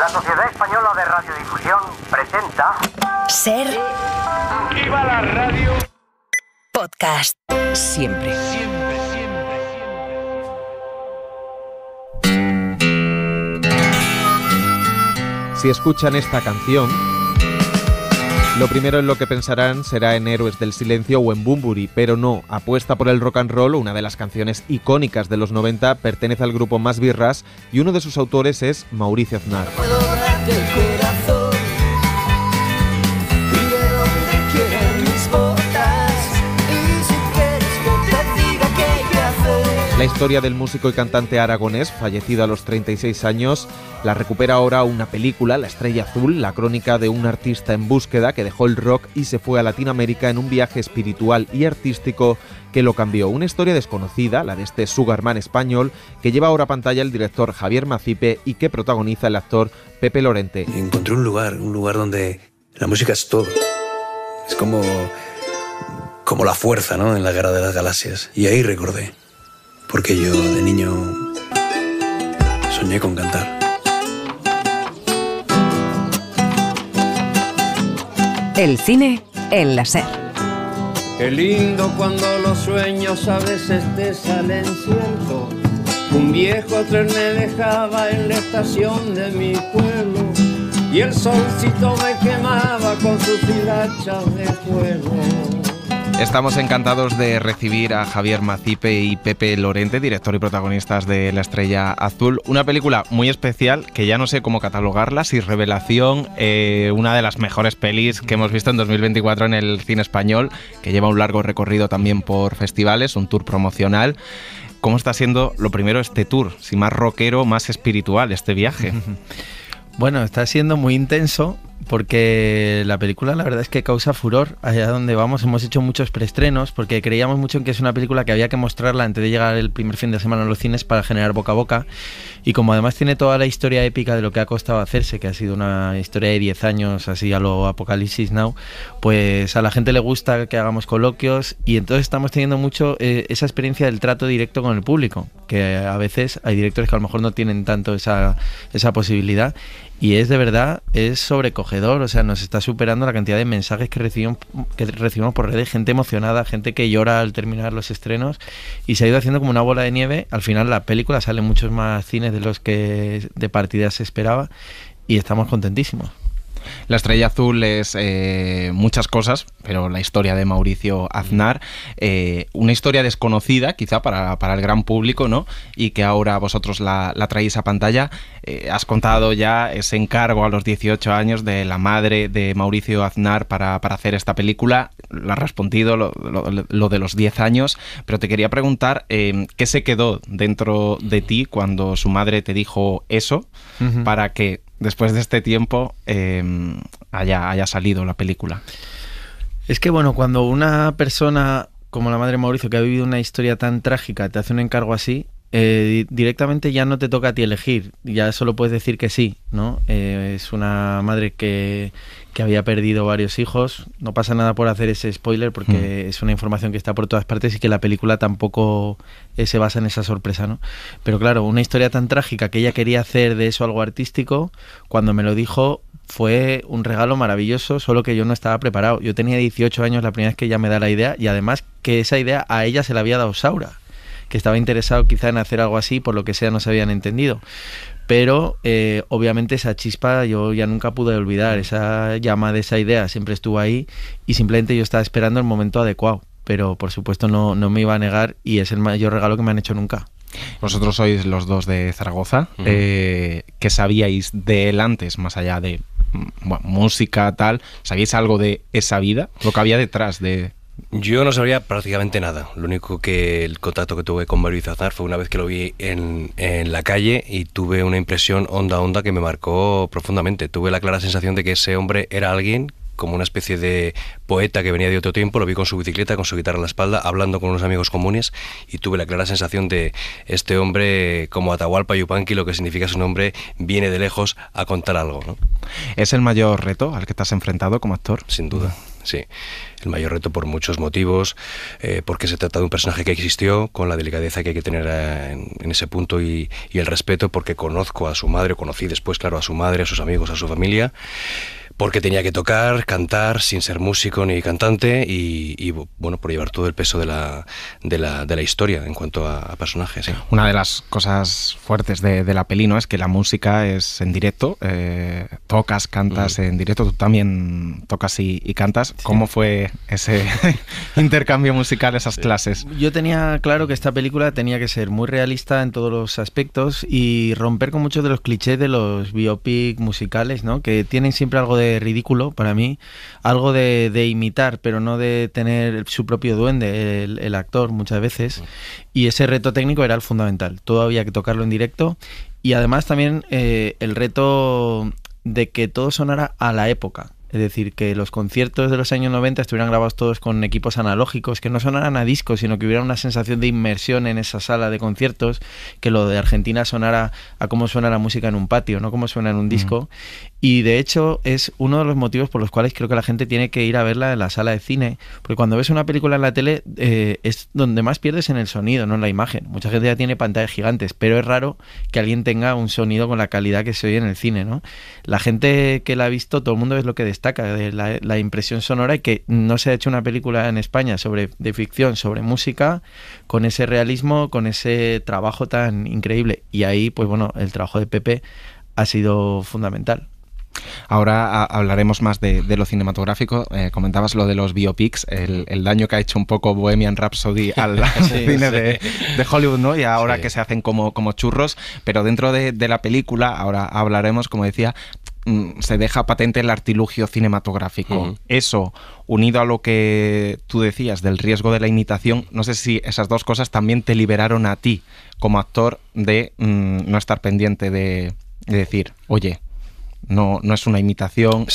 La Sociedad Española de Radiodifusión presenta. Ser. la radio! Podcast. Siempre. Siempre, siempre, siempre. Si escuchan esta canción lo primero en lo que pensarán será en Héroes del Silencio o en Bumburi, pero no, Apuesta por el Rock and Roll, una de las canciones icónicas de los 90, pertenece al grupo Más Birras y uno de sus autores es Mauricio Aznar. La historia del músico y cantante aragonés, fallecido a los 36 años, la recupera ahora una película, La Estrella Azul, la crónica de un artista en búsqueda que dejó el rock y se fue a Latinoamérica en un viaje espiritual y artístico que lo cambió. Una historia desconocida, la de este Sugarman español, que lleva ahora a pantalla el director Javier Macipe y que protagoniza el actor Pepe Lorente. Encontré un lugar, un lugar donde la música es todo. Es como, como la fuerza, ¿no? En la guerra de las galaxias. Y ahí recordé porque yo de niño soñé con cantar. El cine el la Qué lindo cuando los sueños a veces te salen ciertos. Un viejo tren me dejaba en la estación de mi pueblo y el solcito me quemaba con sus hilachas de fuego. Estamos encantados de recibir a Javier Macipe y Pepe Lorente, director y protagonistas de La Estrella Azul. Una película muy especial que ya no sé cómo catalogarla, si revelación, eh, una de las mejores pelis que hemos visto en 2024 en el cine español, que lleva un largo recorrido también por festivales, un tour promocional. ¿Cómo está siendo lo primero este tour? Si más rockero, más espiritual este viaje. Bueno, está siendo muy intenso porque la película la verdad es que causa furor allá donde vamos. Hemos hecho muchos preestrenos porque creíamos mucho en que es una película que había que mostrarla antes de llegar el primer fin de semana a los cines para generar boca a boca. Y como además tiene toda la historia épica de lo que ha costado hacerse, que ha sido una historia de 10 años así a lo Apocalipsis Now, pues a la gente le gusta que hagamos coloquios y entonces estamos teniendo mucho eh, esa experiencia del trato directo con el público, que a veces hay directores que a lo mejor no tienen tanto esa, esa posibilidad y es de verdad, es sobrecogedor, o sea, nos está superando la cantidad de mensajes que recibimos, que recibimos por redes, gente emocionada, gente que llora al terminar los estrenos y se ha ido haciendo como una bola de nieve. Al final la película sale muchos más cines de los que de partida se esperaba y estamos contentísimos. La estrella azul es eh, muchas cosas, pero la historia de Mauricio Aznar, eh, una historia desconocida quizá para, el gran público, ¿no? Y que ahora vosotros la, traéis a pantalla. Eh, has contado ya ese encargo a los 18 años de la madre de Mauricio Aznar para, hacer esta película. Lo has respondido, lo, de los 10 años, pero te quería preguntar qué se quedó dentro de ti cuando su madre te dijo eso para que después de este tiempo em, haya, haya salido la película. Es que bueno, cuando una persona como la madre Mauricio, que ha vivido una historia tan trágica, te hace un encargo así, eh, directamente ya no te toca a ti elegir, ya solo puedes decir que sí, ¿no? Eh, es una madre que, que, había perdido varios hijos, no pasa nada por hacer ese spoiler porque hmm. es una información que está por todas partes y que la película tampoco eh, se basa en esa sorpresa, ¿no? Pero claro, una historia tan trágica que ella quería hacer de eso algo artístico, cuando me lo dijo fue un regalo maravilloso, solo que yo no estaba preparado. Yo tenía 18 años la primera vez que ella me da la idea y además que esa idea a ella se la había dado Saura que estaba interesado quizá en hacer algo así, por lo que sea no se habían entendido. Pero eh, obviamente esa chispa yo ya nunca pude olvidar, esa llama de esa idea siempre estuvo ahí y simplemente yo estaba esperando el momento adecuado. Pero por supuesto no, me iba a negar y es el mayor regalo que me han hecho nunca. Vosotros sois los dos de Zaragoza. Eh, ¿Qué sabíais de él antes, más allá de mm, música, tal? ¿Sabíais algo de esa vida? Lo que había detrás de... Yo no sabía prácticamente nada. Lo único que el contacto que tuve con Mario Izazar fue una vez que lo vi en, la calle y tuve una impresión onda onda que me marcó profundamente. Tuve la clara sensación de que ese hombre era alguien como una especie de poeta que venía de otro tiempo, lo vi con su bicicleta, con su guitarra en la espalda, hablando con unos amigos comunes y tuve la clara sensación de este hombre como Atahualpa Yupanqui, lo que significa su nombre, viene de lejos a contar algo. ¿Es el mayor reto al que estás enfrentado como actor? Sin duda sí. El mayor reto por muchos motivos, eh, porque se trata de un personaje que existió, con la delicadeza que hay que tener eh, en, ese punto y, y el respeto, porque conozco a su madre, conocí después, claro, a su madre, a sus amigos, a su familia porque tenía que tocar, cantar, sin ser músico ni cantante, y, bueno, por llevar todo el peso de la, de la, historia en cuanto a, personajes. Una de las cosas fuertes de, la peli, ¿no? Es que la música es en directo, eh, tocas, cantas mm. en directo, tú también tocas y, cantas. ¿Cómo fue ese intercambio musical, esas clases? Yo tenía claro que esta película tenía que ser muy realista en todos los aspectos y romper con muchos de los clichés de los biopic musicales, ¿no? Que tienen siempre algo de ridículo para mí, algo de, imitar, pero no de tener su propio duende, el, actor muchas veces. Y ese reto técnico era el fundamental. Todo había que tocarlo en directo. Y además también eh, el reto de que todo sonara a la época. Es decir, que los conciertos de los años 90 estuvieran grabados todos con equipos analógicos, que no sonaran a disco, sino que hubiera una sensación de inmersión en esa sala de conciertos, que lo de Argentina sonara a cómo suena la música en un patio, no como suena en un disco. Y de hecho es uno de los motivos por los cuales creo que la gente tiene que ir a verla en la sala de cine, porque cuando ves una película en la tele eh, es donde más pierdes en el sonido, no en la imagen. Mucha gente ya tiene pantallas gigantes, pero es raro que alguien tenga un sonido con la calidad que se oye en el cine, ¿no? La gente que la ha visto, todo el mundo es lo que destaca de la, impresión sonora y que no se ha hecho una película en España sobre de ficción, sobre música, con ese realismo, con ese trabajo tan increíble. Y ahí, pues bueno, el trabajo de Pepe ha sido fundamental. Ahora hablaremos más de, lo cinematográfico. Eh, comentabas lo de los biopics, el, daño que ha hecho un poco Bohemian Rhapsody al, cine De, Hollywood, ¿no? Y ahora que se hacen como, churros. Pero dentro de, la película, ahora hablaremos, como decía, mm, se deja patente el artilugio cinematográfico. Eso, unido a lo que tú decías del riesgo de la imitación, no sé si esas dos cosas también te liberaron a ti como actor de mm, no estar pendiente de decir, oye, no, es una imitación.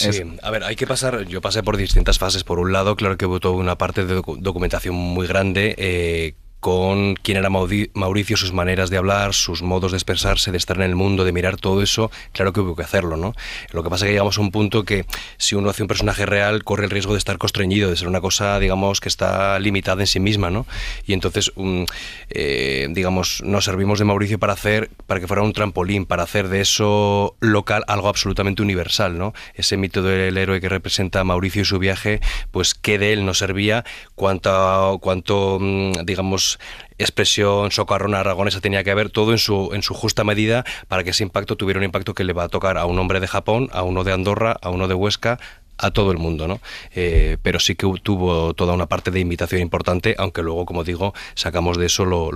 a ver, hay que pasar, yo pasé por distintas fases. Por un lado, claro que hubo toda una parte de documentación muy grande eh, con quién era Mauricio, sus maneras de hablar, sus modos de expresarse, de estar en el mundo, de mirar todo eso, claro que hubo que hacerlo, ¿no? Lo que pasa es que llegamos a un punto que si uno hace un personaje real, corre el riesgo de estar constreñido, de ser una cosa, digamos, que está limitada en sí misma, ¿no? Y entonces, mm, eh, digamos, nos servimos de Mauricio para hacer, para que fuera un trampolín, para hacer de eso local algo absolutamente universal, ¿no? Ese mito del héroe que representa a Mauricio y su viaje, pues qué de él nos servía, cuánto, cuánto mm, digamos, expresión socarrona aragonesa tenía que haber, todo en su, en su justa medida para que ese impacto tuviera un impacto que le va a tocar a un hombre de Japón, a uno de Andorra, a uno de Huesca, a todo el mundo, ¿no? Eh, pero sí que tuvo toda una parte de invitación importante, aunque luego, como digo, sacamos de eso lo,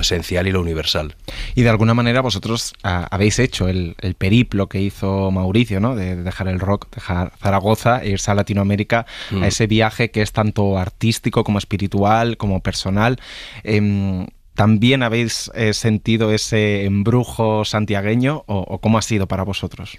esencial y lo universal. Y de alguna manera vosotros ah, habéis hecho el, periplo que hizo Mauricio, ¿no? De, dejar el rock, dejar Zaragoza e irse a Latinoamérica, a mm. ese viaje que es tanto artístico como espiritual, como personal. Em, ¿También habéis eh, sentido ese embrujo santiagueño o cómo ha sido para vosotros?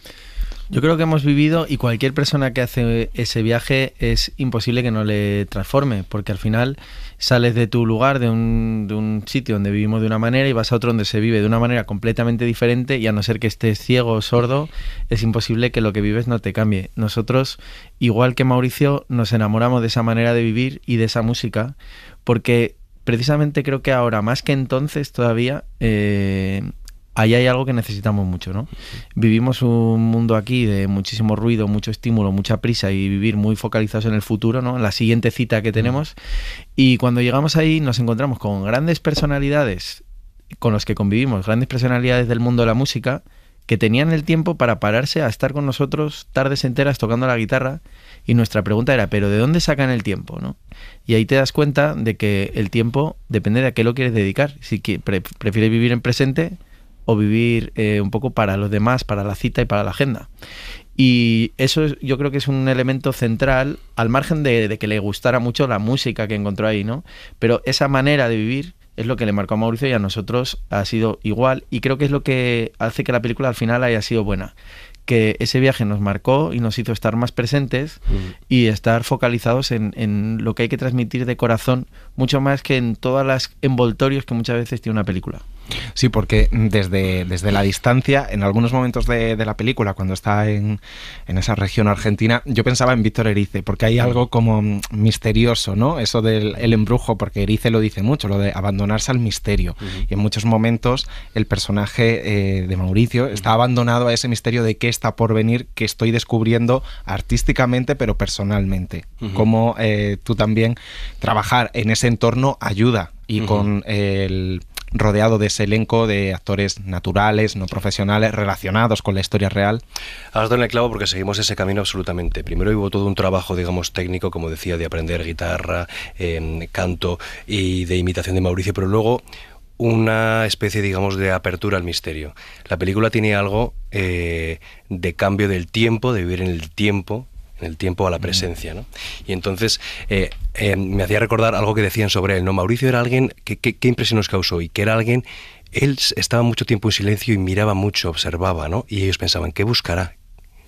Yo creo que hemos vivido y cualquier persona que hace ese viaje es imposible que no le transforme, porque al final sales de tu lugar, de un, sitio donde vivimos de una manera y vas a otro donde se vive de una manera completamente diferente y a no ser que estés ciego o sordo, es imposible que lo que vives no te cambie. Nosotros, igual que Mauricio, nos enamoramos de esa manera de vivir y de esa música, porque precisamente creo que ahora, más que entonces todavía, eh, ahí hay algo que necesitamos mucho, ¿no? Vivimos un mundo aquí de muchísimo ruido, mucho estímulo, mucha prisa y vivir muy focalizados en el futuro, ¿no? En la siguiente cita que tenemos. Y cuando llegamos ahí nos encontramos con grandes personalidades con los que convivimos, grandes personalidades del mundo de la música, que tenían el tiempo para pararse a estar con nosotros tardes enteras tocando la guitarra y nuestra pregunta era, pero ¿de dónde sacan el tiempo? ¿no? Y ahí te das cuenta de que el tiempo depende de a qué lo quieres dedicar. Si prefieres vivir en presente, o vivir eh, un poco para los demás, para la cita y para la agenda. Y eso yo creo que es un elemento central, al margen de, que le gustara mucho la música que encontró ahí, ¿no? Pero esa manera de vivir es lo que le marcó a Mauricio y a nosotros ha sido igual y creo que es lo que hace que la película al final haya sido buena que ese viaje nos marcó y nos hizo estar más presentes mm. y estar focalizados en, en, lo que hay que transmitir de corazón, mucho más que en todas las envoltorios que muchas veces tiene una película. Sí, porque desde, desde la distancia, en algunos momentos de, la película, cuando está en, esa región argentina, yo pensaba en Víctor Erice, porque hay algo como misterioso, ¿no? Eso del el embrujo, porque Erice lo dice mucho, lo de abandonarse al misterio. Y en muchos momentos el personaje eh, de Mauricio está abandonado a ese misterio de qué está por venir, que estoy descubriendo artísticamente, pero personalmente. Como Cómo eh, tú también trabajar en ese entorno ayuda y con el rodeado de ese elenco de actores naturales, no profesionales, relacionados con la historia real. Has dado en el clavo porque seguimos ese camino absolutamente. Primero hubo todo un trabajo, digamos, técnico, como decía, de aprender guitarra, em, canto y de imitación de Mauricio, pero luego una especie, digamos, de apertura al misterio. La película tiene algo eh, de cambio del tiempo, de vivir en el tiempo, en el tiempo a la mm. presencia. ¿no? Y entonces eh, eh, me hacía recordar algo que decían sobre él. ¿no? Mauricio era alguien, que, que, ¿qué impresión nos causó? Y que era alguien, él estaba mucho tiempo en silencio y miraba mucho, observaba, ¿no? y ellos pensaban, ¿qué buscará?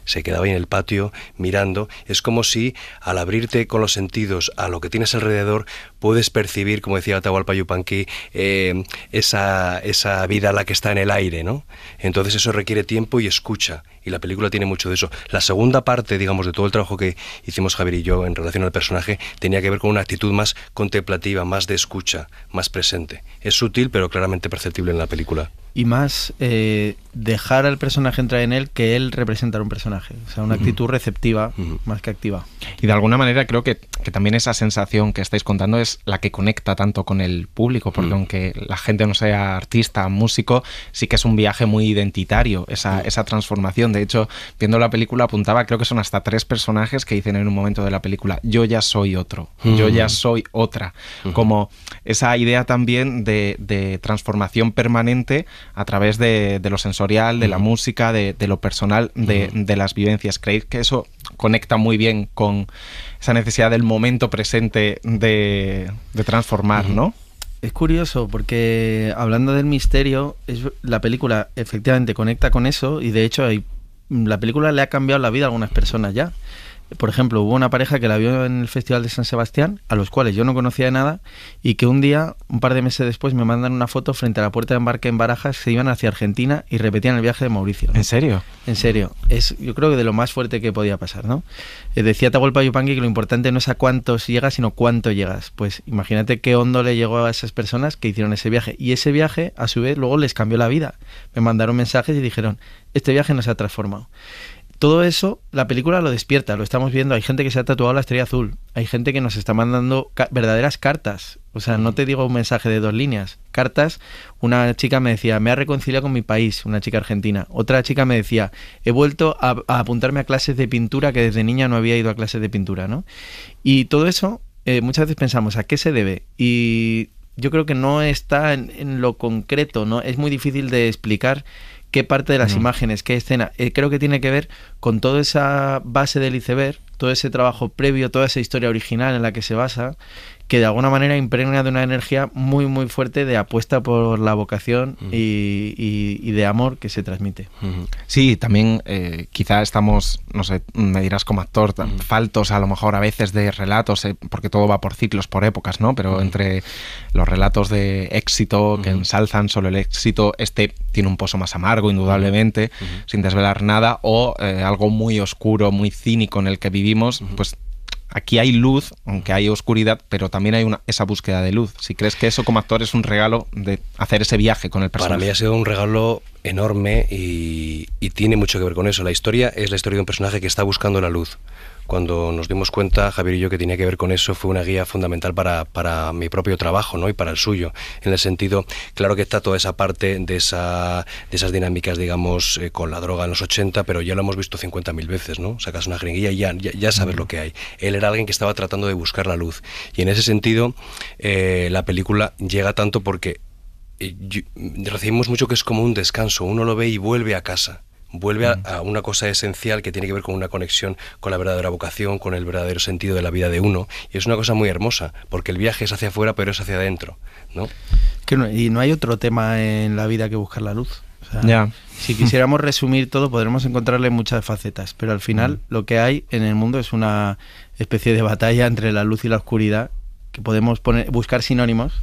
se quedaba ahí en el patio mirando. Es como si al abrirte con los sentidos a lo que tienes alrededor, puedes percibir, como decía Atahualpa Yupanqui, eh, esa, esa vida la que está en el aire, ¿no? Entonces eso requiere tiempo y escucha, y la película tiene mucho de eso. La segunda parte, digamos, de todo el trabajo que hicimos Javier y yo en relación al personaje, tenía que ver con una actitud más contemplativa, más de escucha, más presente. Es sutil, pero claramente perceptible en la película. Y más eh, dejar al personaje entrar en él que él representar un personaje. O sea, una actitud receptiva más que activa. Y de alguna manera creo que, también esa sensación que estáis contando es la que conecta tanto con el público, porque mm. aunque la gente no sea artista, músico, sí que es un viaje muy identitario, mm. esa, transformación. De hecho, viendo la película apuntaba, creo que son hasta tres personajes que dicen en un momento de la película, yo ya soy otro, yo ya mm. soy otra. Como esa idea también de, transformación permanente a través de, de los sensores de la música, de, lo personal, de, las vivencias. ¿Creéis que eso conecta muy bien con esa necesidad del momento presente de, transformar, no? Es curioso porque hablando del misterio, es, la película efectivamente conecta con eso y de hecho la película le ha cambiado la vida a algunas personas ya por ejemplo, hubo una pareja que la vio en el Festival de San Sebastián, a los cuales yo no conocía de nada, y que un día, un par de meses después, me mandan una foto frente a la puerta de embarque en Barajas, se iban hacia Argentina y repetían el viaje de Mauricio. ¿En serio? En serio. Es, yo creo que de lo más fuerte que podía pasar, ¿no? Eh, decía Tabolpa Yupanqui que lo importante no es a cuántos llegas, sino cuánto llegas. Pues imagínate qué hondo le llegó a esas personas que hicieron ese viaje. Y ese viaje, a su vez, luego les cambió la vida. Me mandaron mensajes y dijeron, este viaje nos ha transformado. Todo eso, la película lo despierta, lo estamos viendo. Hay gente que se ha tatuado la estrella azul, hay gente que nos está mandando verdaderas cartas. O sea, no mm. te digo un mensaje de dos líneas, cartas. Una chica me decía, me ha reconciliado con mi país, una chica argentina. Otra chica me decía, he vuelto a, apuntarme a clases de pintura que desde niña no había ido a clases de pintura, ¿no? Y todo eso, eh, muchas veces pensamos, ¿a qué se debe? Y yo creo que no está en, en lo concreto, ¿no? Es muy difícil de explicar qué parte de las imágenes, qué escena. Eh, creo que tiene que ver con toda esa base del iceberg, todo ese trabajo previo, toda esa historia original en la que se basa que de alguna manera impregna de una energía muy, muy fuerte de apuesta por la vocación y, de amor que se transmite. Sí, también eh, quizá estamos, no sé, me dirás como actor, faltos a lo mejor a veces de relatos, eh, porque todo va por ciclos, por épocas, ¿no? Pero entre los relatos de éxito que ensalzan solo el éxito, este tiene un pozo más amargo, indudablemente, sin desvelar nada, o eh, algo muy oscuro, muy cínico en el que vivimos, pues aquí hay luz, aunque hay oscuridad, pero también hay esa búsqueda de luz. Si crees que eso como actor es un regalo de hacer ese viaje con el personaje. Para mí ha sido un regalo enorme y tiene mucho que ver con eso. La historia es la historia de un personaje que está buscando la luz cuando nos dimos cuenta, Javier y yo, que tenía que ver con eso, fue una guía fundamental para, para mi propio trabajo ¿no? y para el suyo. En el sentido, claro que está toda esa parte de, esa, de esas dinámicas, digamos, eh, con la droga en los 80, pero ya lo hemos visto 50.000 veces, ¿no? Sacas una jeringuilla y ya, ya, sabes mm. lo que hay. Él era alguien que estaba tratando de buscar la luz. Y en ese sentido, eh, la película llega tanto porque eh, recibimos mucho que es como un descanso, uno lo ve y vuelve a casa vuelve a, una cosa esencial que tiene que ver con una conexión con la verdadera vocación, con el verdadero sentido de la vida de uno. Y es una cosa muy hermosa, porque el viaje es hacia afuera, pero es hacia adentro. ¿no? ¿Y no hay otro tema en la vida que buscar la luz? Si quisiéramos resumir todo, podremos encontrarle muchas facetas, pero al final lo que hay en el mundo es una especie de batalla entre la luz y la oscuridad, que podemos poner, buscar sinónimos,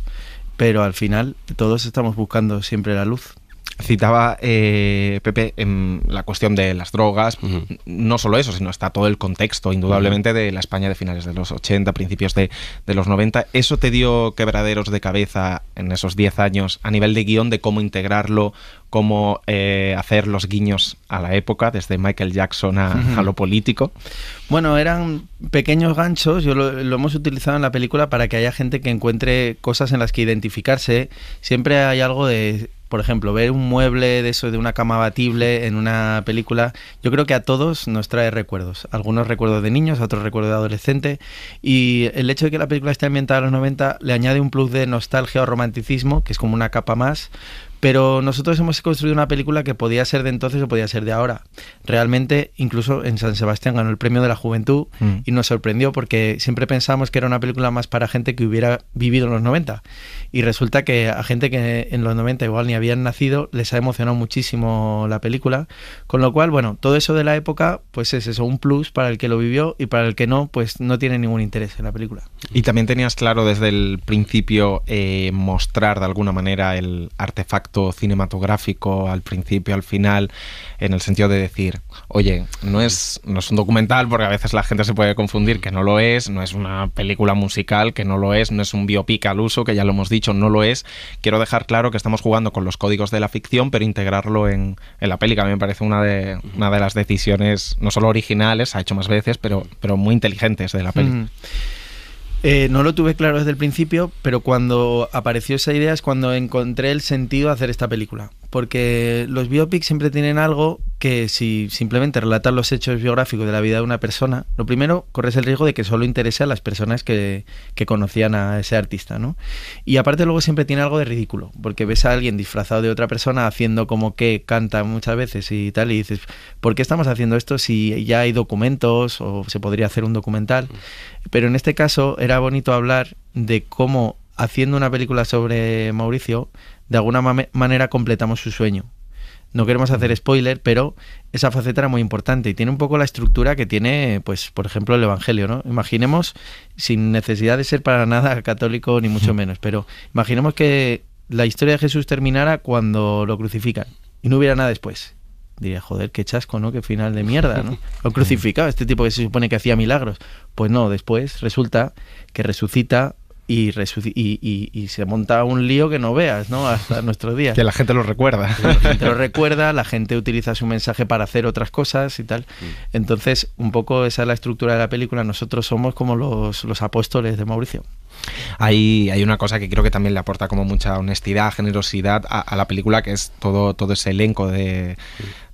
pero al final todos estamos buscando siempre la luz citaba eh, Pepe en la cuestión de las drogas, no solo eso, sino está todo el contexto, indudablemente, de la España de finales de los 80, principios de, los 90. ¿Eso te dio quebraderos de cabeza en esos 10 años a nivel de guión, de cómo integrarlo, cómo eh, hacer los guiños a la época, desde Michael Jackson a, lo político? Bueno, eran pequeños ganchos, yo lo, hemos utilizado en la película para que haya gente que encuentre cosas en las que identificarse. Siempre hay algo de por ejemplo, ver un mueble de eso, de una cama batible en una película, yo creo que a todos nos trae recuerdos. Algunos recuerdos de niños, otros recuerdos de adolescente. Y el hecho de que la película esté ambientada a los 90 le añade un plus de nostalgia o romanticismo, que es como una capa más, pero nosotros hemos construido una película que podía ser de entonces o podía ser de ahora. Realmente, incluso en San Sebastián ganó el premio de la juventud mm. y nos sorprendió porque siempre pensamos que era una película más para gente que hubiera vivido en los 90. Y resulta que a gente que en los 90 igual ni habían nacido les ha emocionado muchísimo la película. Con lo cual, bueno, todo eso de la época, pues es eso, un plus para el que lo vivió y para el que no, pues no tiene ningún interés en la película. Y también tenías claro desde el principio eh, mostrar de alguna manera el artefacto cinematográfico al principio, al final, en el sentido de decir, oye, no es, es un documental porque a veces la gente se puede confundir que no lo es, no es una película musical que no lo es, no es un biopic al uso que ya lo hemos dicho, no lo es. Quiero dejar claro que estamos jugando con los códigos de la ficción, pero integrarlo en, en la película a mí me parece una de, una de las decisiones, no solo originales, ha hecho más veces, pero, pero muy inteligentes de la peli. Eh, no lo tuve claro desde el principio, pero cuando apareció esa idea es cuando encontré el sentido de hacer esta película porque los biopics siempre tienen algo que si simplemente relatas los hechos biográficos de la vida de una persona, lo primero, corres el riesgo de que solo interese a las personas que, que conocían a ese artista, ¿no? Y aparte luego siempre tiene algo de ridículo, porque ves a alguien disfrazado de otra persona haciendo como que canta muchas veces y tal, y dices, ¿por qué estamos haciendo esto si ya hay documentos o se podría hacer un documental? Mm. Pero en este caso era bonito hablar de cómo haciendo una película sobre Mauricio, de alguna manera completamos su sueño. No queremos hacer spoiler, pero esa faceta era muy importante y tiene un poco la estructura que tiene, pues, por ejemplo, el Evangelio, ¿no? Imaginemos, sin necesidad de ser para nada católico ni mucho menos, pero imaginemos que la historia de Jesús terminara cuando lo crucifican y no hubiera nada después diría, joder, qué chasco, ¿no? Qué final de mierda, ¿no? Lo crucificado, este tipo que se supone que hacía milagros. Pues no, después resulta que resucita y, se monta un lío que no veas, ¿no? Hasta nuestros días. Que la gente lo recuerda. La gente lo recuerda, la gente utiliza su mensaje para hacer otras cosas y tal. Mm. Entonces, un poco esa es la estructura de la película. Nosotros somos como los, apóstoles de Mauricio. Hay, hay una cosa que creo que también le aporta como mucha honestidad, generosidad a, la película, que es todo, todo ese elenco mm. de,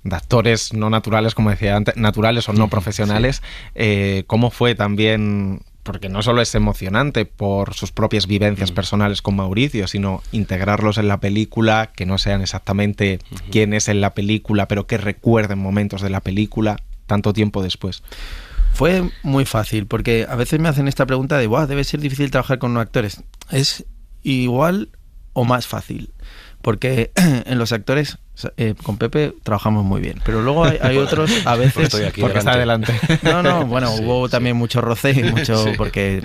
actores no naturales, como decía antes, naturales o no profesionales. Eh, ¿Cómo fue también porque no solo es emocionante por sus propias vivencias mm. personales con Mauricio, sino integrarlos en la película, que no sean exactamente quienes quién es en la película, pero que recuerden momentos de la película tanto tiempo después. Fue muy fácil, porque a veces me hacen esta pregunta de, wow, debe ser difícil trabajar con los actores. Es igual o más fácil, porque en los actores eh, con Pepe trabajamos muy bien, pero luego hay, otros a veces porque está adelante. No, no, bueno, hubo también mucho roce y mucho porque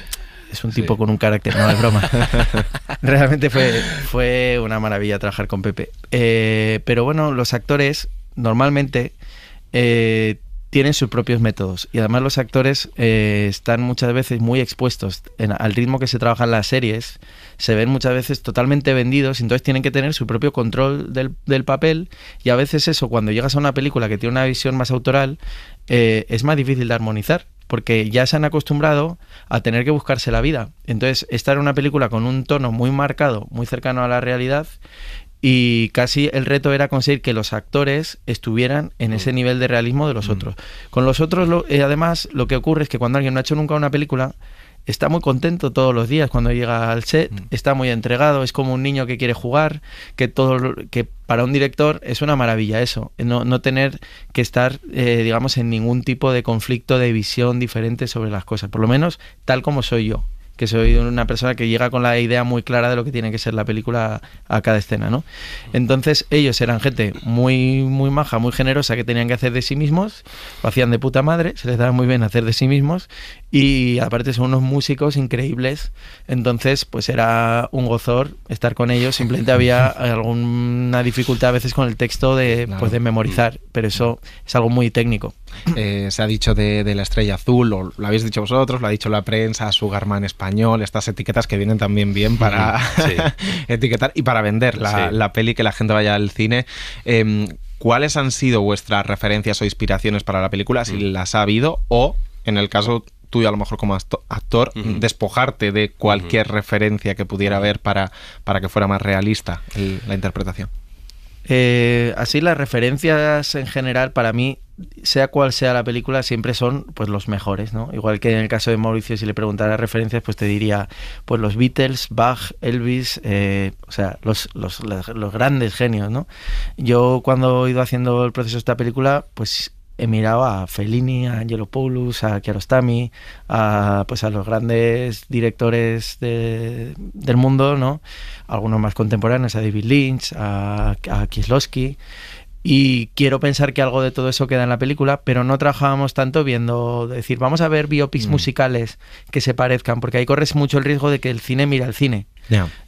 es un tipo con un carácter, no es broma. Realmente fue, fue una maravilla trabajar con Pepe. Eh, pero bueno, los actores normalmente eh, tienen sus propios métodos y además los actores eh, están muchas veces muy expuestos al ritmo que se trabaja en las series, se ven muchas veces totalmente vendidos, entonces tienen que tener su propio control del, papel y a veces eso, cuando llegas a una película que tiene una visión más autoral, eh, es más difícil de armonizar porque ya se han acostumbrado a tener que buscarse la vida. Entonces, estar en una película con un tono muy marcado, muy cercano a la realidad, y casi el reto era conseguir que los actores estuvieran en ese nivel de realismo de los mm. otros. Con los otros, eh, además, lo que ocurre es que cuando alguien no ha hecho nunca una película, está muy contento todos los días cuando llega al set, mm. está muy entregado, es como un niño que quiere jugar, que todo que para un director es una maravilla eso, no, no tener que estar, eh, digamos, en ningún tipo de conflicto de visión diferente sobre las cosas, por lo menos tal como soy yo, que soy una persona que llega con la idea muy clara de lo que tiene que ser la película a cada escena, Entonces ellos eran gente muy, muy maja, muy generosa, que tenían que hacer de sí mismos, lo hacían de puta madre, se les daba muy bien hacer de sí mismos y aparte son unos músicos increíbles, entonces pues era un gozor estar con ellos, simplemente había alguna dificultad a veces con el texto de, pues, de memorizar, pero eso es algo muy técnico. Eh, se ha dicho de, la estrella azul, o lo habéis dicho vosotros, lo ha dicho la prensa, Sugarman español, estas etiquetas que vienen también bien para etiquetar y para vender la, la, peli que la gente vaya al cine. Em, ¿Cuáles han sido vuestras referencias o inspiraciones para la película, si mm. las ha habido, o en el caso tuyo, a lo mejor como actor, despojarte de cualquier referencia que pudiera haber para, para que fuera más realista la interpretación? Eh, así las referencias en general para mí sea cual sea la película, siempre son pues los mejores, ¿no? Igual que en el caso de Mauricio, si le preguntara referencias, pues te diría, pues los Beatles, Bach, Elvis, eh, o sea, los, grandes genios, ¿no? Yo cuando he ido haciendo el proceso de esta película, pues he mirado a Fellini, a Angelopoulos, a Kiarostami, a, pues a los grandes directores del mundo, ¿no? Algunos más contemporáneos, a David Lynch, a, a Kieslowski, y quiero pensar que algo de todo eso queda en la película, pero no trabajábamos tanto viendo, decir, vamos a ver biopics mm. musicales que se parezcan, porque ahí corres mucho el riesgo de que el cine mire al cine.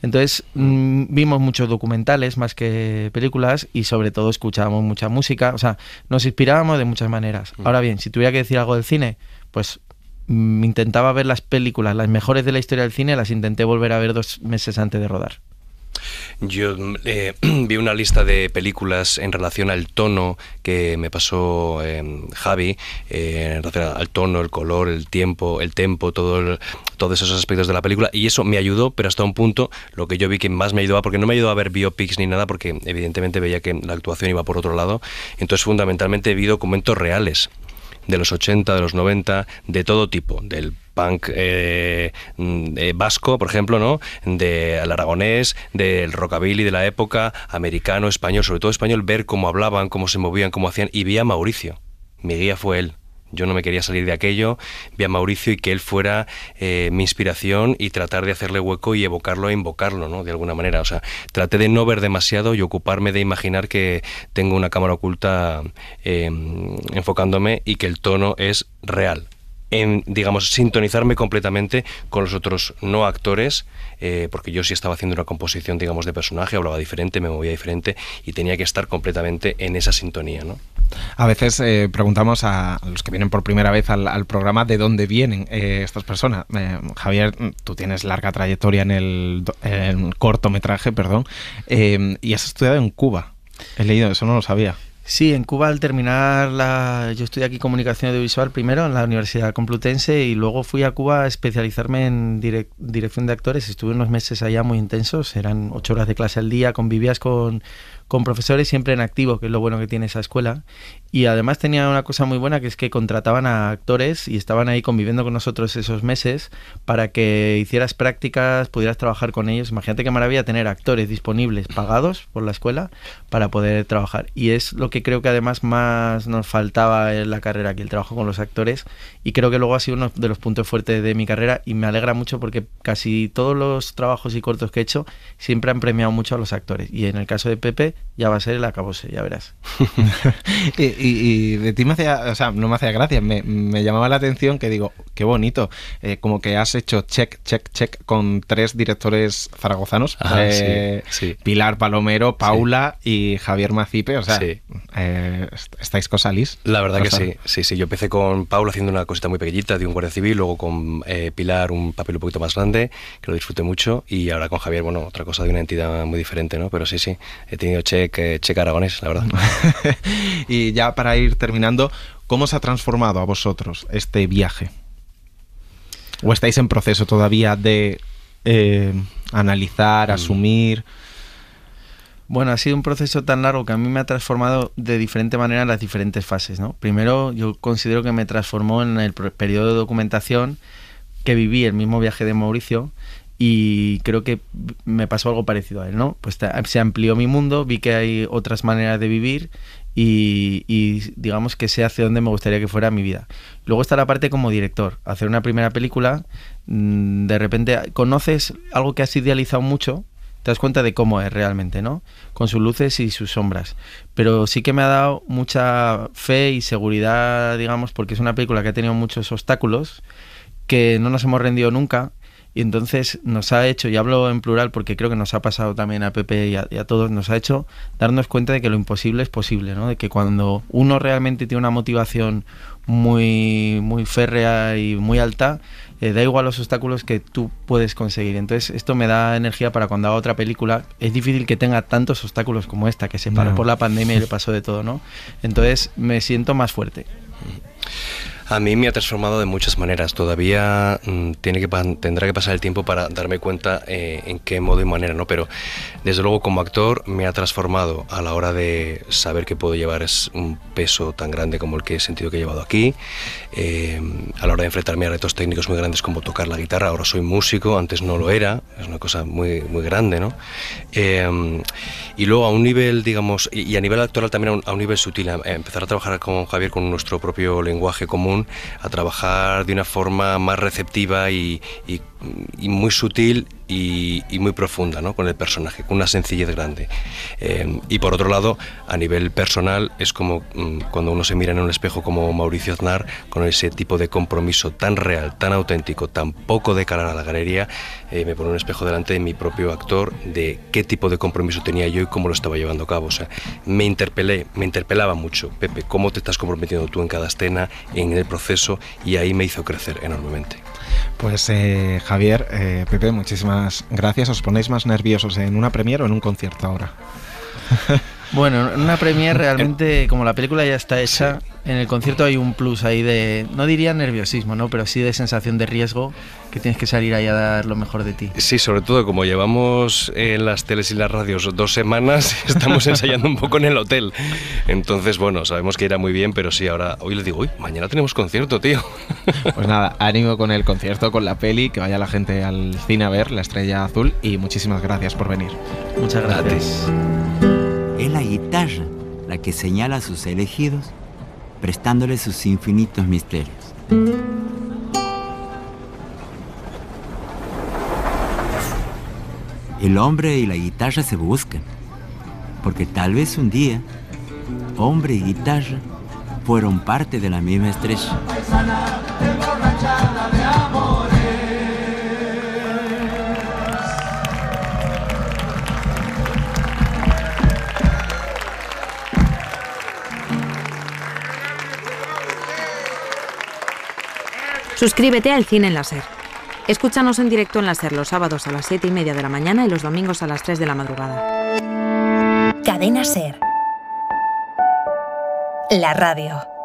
Entonces mm, vimos muchos documentales más que películas y sobre todo escuchábamos mucha música, o sea, nos inspirábamos de muchas maneras. Mm. Ahora bien, si tuviera que decir algo del cine, pues intentaba ver las películas, las mejores de la historia del cine, las intenté volver a ver dos meses antes de rodar. Yo mm, eh, vi una lista de películas en relación al tono que me pasó em, Javi, eh, en relación al tono, el color, el tiempo, el tempo, todo todos esos aspectos de la película, y eso me ayudó, pero hasta un punto lo que yo vi que más me ayudaba, porque no me ayudó a ver biopics ni nada, porque evidentemente veía que la actuación iba por otro lado, entonces fundamentalmente vi documentos reales de los 80, de los 90, de todo tipo, del punk eh, mm, eh, vasco, por ejemplo, ¿no? Del aragonés, del rockabilly de la época, americano, español, sobre todo español, ver cómo hablaban, cómo se movían, cómo hacían, y vi a Mauricio. Mi guía fue él. Yo no me quería salir de aquello, vi a Mauricio y que él fuera eh, mi inspiración y tratar de hacerle hueco y evocarlo e invocarlo, ¿no? De alguna manera. O sea, traté de no ver demasiado y ocuparme de imaginar que tengo una cámara oculta em, enfocándome y que el tono es real en, digamos, sintonizarme completamente con los otros no actores, eh, porque yo sí estaba haciendo una composición, digamos, de personaje, hablaba diferente, me movía diferente y tenía que estar completamente en esa sintonía, ¿no? A veces eh, preguntamos a los que vienen por primera vez al, programa de dónde vienen eh, estas personas. Eh, Javier, tú tienes larga trayectoria en el, cortometraje, perdón, y has estudiado en Cuba. He leído, eso no lo sabía. Sí, en Cuba al terminar la... Yo estudié aquí comunicación audiovisual primero en la Universidad Complutense y luego fui a Cuba a especializarme en dirección de actores. Estuve unos meses allá muy intensos, eran ocho horas de clase al día, convivías con con profesores siempre en activo, que es lo bueno que tiene esa escuela. Y además tenía una cosa muy buena, que es que contrataban a actores y estaban ahí conviviendo con nosotros esos meses para que hicieras prácticas, pudieras trabajar con ellos. Imagínate qué maravilla tener actores disponibles, pagados por la escuela, para poder trabajar. Y es lo que creo que además más nos faltaba en la carrera, que el trabajo con los actores. Y creo que luego ha sido uno de los puntos fuertes de mi carrera y me alegra mucho porque casi todos los trabajos y cortos que he hecho siempre han premiado mucho a los actores. Y en el caso de Pepe, ya va a ser el acabose, ya verás. y, de ti me hacía, o sea, no me hacía gracia, me, me llamaba la atención que digo, qué bonito, eh, como que has hecho check, check, check con tres directores zaragozanos, eh, Pilar Palomero, Paula y Javier Macipe, o sea, eh, estáis cosa lis. La verdad que sí, sí, sí, yo empecé con Paula haciendo una cosita muy pequeñita de un guardia civil, luego con Pilar un papel un poquito más grande, que lo disfruté mucho, y ahora con Javier, bueno, otra cosa de una entidad muy diferente, ¿no? Pero sí, sí, he tenido cheque, la verdad. y ya para ir terminando, ¿cómo se ha transformado a vosotros este viaje? ¿O estáis en proceso todavía de eh, analizar, mm. asumir? Bueno, ha sido un proceso tan largo que a mí me ha transformado de diferente manera en las diferentes fases. ¿no? Primero, yo considero que me transformó en el periodo de documentación que viví el mismo viaje de Mauricio y creo que me pasó algo parecido a él, ¿no? Pues se amplió mi mundo, vi que hay otras maneras de vivir y, digamos que sé hacia dónde me gustaría que fuera mi vida. Luego está la parte como director, hacer una primera película, mm, de repente conoces algo que has idealizado mucho, te das cuenta de cómo es realmente, ¿no? Con sus luces y sus sombras. Pero sí que me ha dado mucha fe y seguridad, digamos, porque es una película que ha tenido muchos obstáculos, que no nos hemos rendido nunca, y entonces nos ha hecho, y hablo en plural porque creo que nos ha pasado también a Pepe y a, todos, nos ha hecho darnos cuenta de que lo imposible es posible, ¿no? De que cuando uno realmente tiene una motivación muy, muy férrea y muy alta, eh, da igual los obstáculos que tú puedes conseguir. Entonces, esto me da energía para cuando haga otra película. Es difícil que tenga tantos obstáculos como esta, que se paró por la pandemia y le pasó de todo, ¿no? Entonces, me siento más fuerte. A mí me ha transformado de muchas maneras. Todavía mm, tiene que, tendrá que pasar el tiempo para darme cuenta eh, en qué modo y manera, ¿no? Pero desde luego como actor me ha transformado a la hora de saber que puedo llevar un peso tan grande como el que he sentido que he llevado aquí, eh, a la hora de enfrentarme a retos técnicos muy grandes como tocar la guitarra. Ahora soy músico, antes no lo era, es una cosa muy, muy grande, ¿no? Eh, y luego a un nivel, digamos, y, a nivel actoral también a un, nivel sutil, empezar a trabajar con Javier con nuestro propio lenguaje común a trabajar de una forma más receptiva y, y muy sutil y, muy profunda ¿no? con el personaje, con una sencillez grande. Eh, y por otro lado, a nivel personal, es como mm, cuando uno se mira en un espejo como Mauricio Aznar, con ese tipo de compromiso tan real, tan auténtico, tan poco de cara a la galería, eh, me pone un espejo delante de mi propio actor, de qué tipo de compromiso tenía yo y cómo lo estaba llevando a cabo. O sea, me interpelé, me interpelaba mucho, Pepe, cómo te estás comprometiendo tú en cada escena, en el proceso, y ahí me hizo crecer enormemente. Pues eh, Javier, eh, Pepe, muchísimas gracias. ¿Os ponéis más nerviosos en una premier o en un concierto ahora? Bueno, una premia realmente, como la película ya está hecha, en el concierto hay un plus ahí de, no diría nerviosismo, ¿no? Pero sí de sensación de riesgo que tienes que salir ahí a dar lo mejor de ti. Sí, sobre todo como llevamos en las teles y las radios dos semanas, estamos ensayando un poco en el hotel. Entonces, bueno, sabemos que era muy bien, pero sí, ahora hoy le digo, uy, mañana tenemos concierto, tío. Pues nada, ánimo con el concierto, con la peli, que vaya la gente al cine a ver La Estrella Azul y muchísimas gracias por venir. Muchas gracias es la guitarra la que señala a sus elegidos, prestándoles sus infinitos misterios. El hombre y la guitarra se buscan, porque tal vez un día, hombre y guitarra fueron parte de la misma estrella. Suscríbete al Cine en la SER. Escúchanos en directo en la SER los sábados a las 7 y media de la mañana y los domingos a las 3 de la madrugada. Cadena SER. La radio.